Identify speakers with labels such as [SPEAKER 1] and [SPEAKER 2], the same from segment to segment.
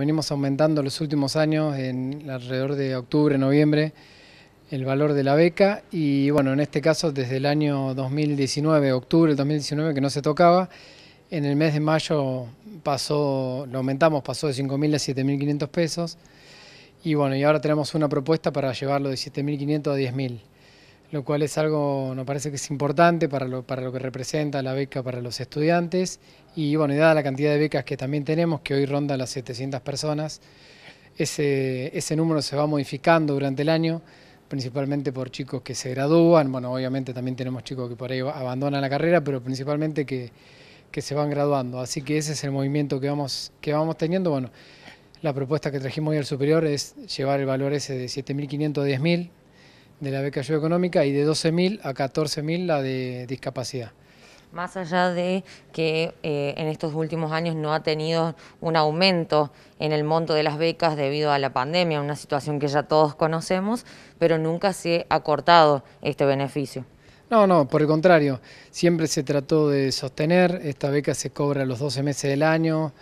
[SPEAKER 1] venimos aumentando los últimos años, en alrededor de octubre, noviembre, el valor de la beca y bueno, en este caso desde el año 2019, octubre del 2019 que no se tocaba, en el mes de mayo pasó, lo aumentamos, pasó de 5.000 a 7.500 pesos y bueno, y ahora tenemos una propuesta para llevarlo de 7.500 a 10.000 lo cual es algo, nos parece que es importante para lo, para lo que representa la beca para los estudiantes y bueno, y dada la cantidad de becas que también tenemos, que hoy ronda las 700 personas, ese, ese número se va modificando durante el año, principalmente por chicos que se gradúan, bueno, obviamente también tenemos chicos que por ahí abandonan la carrera, pero principalmente que, se van graduando, así que ese es el movimiento que vamos, que vamos teniendo, bueno, la propuesta que trajimos hoy al superior es llevar el valor ese de 7.500 a 10.000, de la beca ayuda económica y de 12.000 a 14.000 la de discapacidad
[SPEAKER 2] más allá de que eh, en estos últimos años no ha tenido un aumento en el monto de las becas debido a la pandemia, una situación que ya todos conocemos, pero nunca se ha cortado este beneficio.
[SPEAKER 1] No, no, por el contrario, siempre se trató de sostener, esta beca se cobra los 12 meses del año,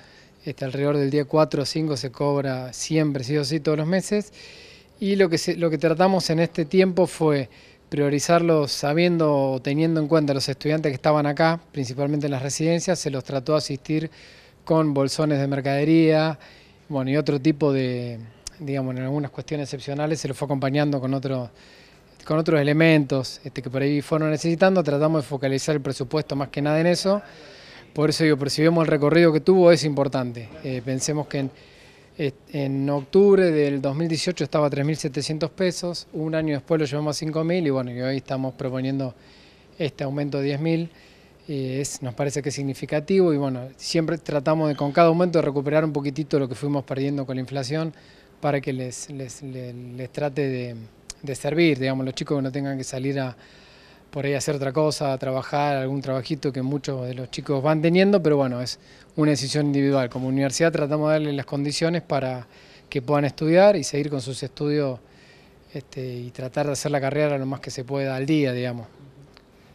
[SPEAKER 1] este, alrededor del día 4 o 5 se cobra siempre, sí o sí, todos los meses, y lo que, lo que tratamos en este tiempo fue priorizarlos sabiendo teniendo en cuenta los estudiantes que estaban acá, principalmente en las residencias, se los trató de asistir con bolsones de mercadería, bueno, y otro tipo de, digamos, en algunas cuestiones excepcionales se los fue acompañando con otros con otros elementos este, que por ahí fueron necesitando, tratamos de focalizar el presupuesto más que nada en eso, por eso digo, percibimos el recorrido que tuvo, es importante, eh, pensemos que en en octubre del 2018 estaba a 3.700 pesos, un año después lo llevamos a 5.000 y bueno, y hoy estamos proponiendo este aumento de 10.000. nos parece que es significativo y bueno, siempre tratamos de con cada aumento de recuperar un poquitito lo que fuimos perdiendo con la inflación para que les, les, trate de servir, digamos, los chicos que no tengan que salir a, por ahí hacer otra cosa, trabajar, algún trabajito que muchos de los chicos van teniendo, pero bueno, es una decisión individual. Como universidad tratamos de darle las condiciones para que puedan estudiar y seguir con sus estudios este, y tratar de hacer la carrera lo más que se pueda al día, digamos.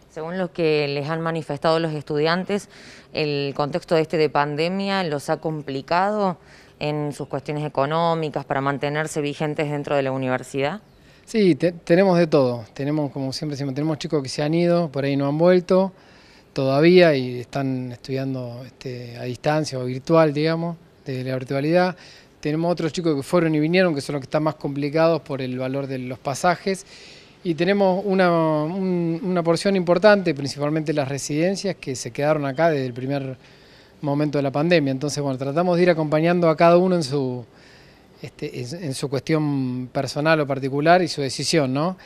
[SPEAKER 2] Según lo que les han manifestado los estudiantes, el contexto este de pandemia los ha complicado en sus cuestiones económicas para mantenerse vigentes dentro de la universidad.
[SPEAKER 1] Sí, tenemos de todo. Tenemos, como siempre decimos, tenemos chicos que se han ido, por ahí no han vuelto todavía y están estudiando este, a distancia o virtual, digamos, desde la virtualidad. Tenemos otros chicos que fueron y vinieron, que son los que están más complicados por el valor de los pasajes. Y tenemos una porción importante, principalmente las residencias, que se quedaron acá desde el primer momento de la pandemia. Entonces, bueno, tratamos de ir acompañando a cada uno en su, este, en, en su cuestión personal o particular y su decisión, ¿no?